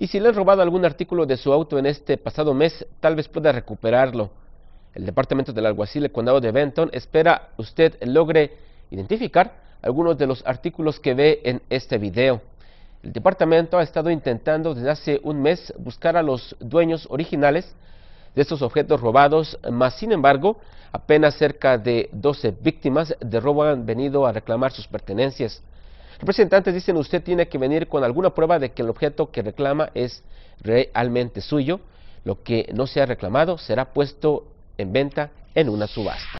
y si le han robado algún artículo de su auto en este pasado mes, tal vez pueda recuperarlo. El departamento del alguacil del condado de Benton espera usted logre identificar algunos de los artículos que ve en este video. El departamento ha estado intentando desde hace un mes buscar a los dueños originales de estos objetos robados, mas sin embargo, apenas cerca de 12 víctimas de robo han venido a reclamar sus pertenencias. Representantes dicen usted tiene que venir con alguna prueba de que el objeto que reclama es realmente suyo. Lo que no sea reclamado será puesto en venta en una subasta.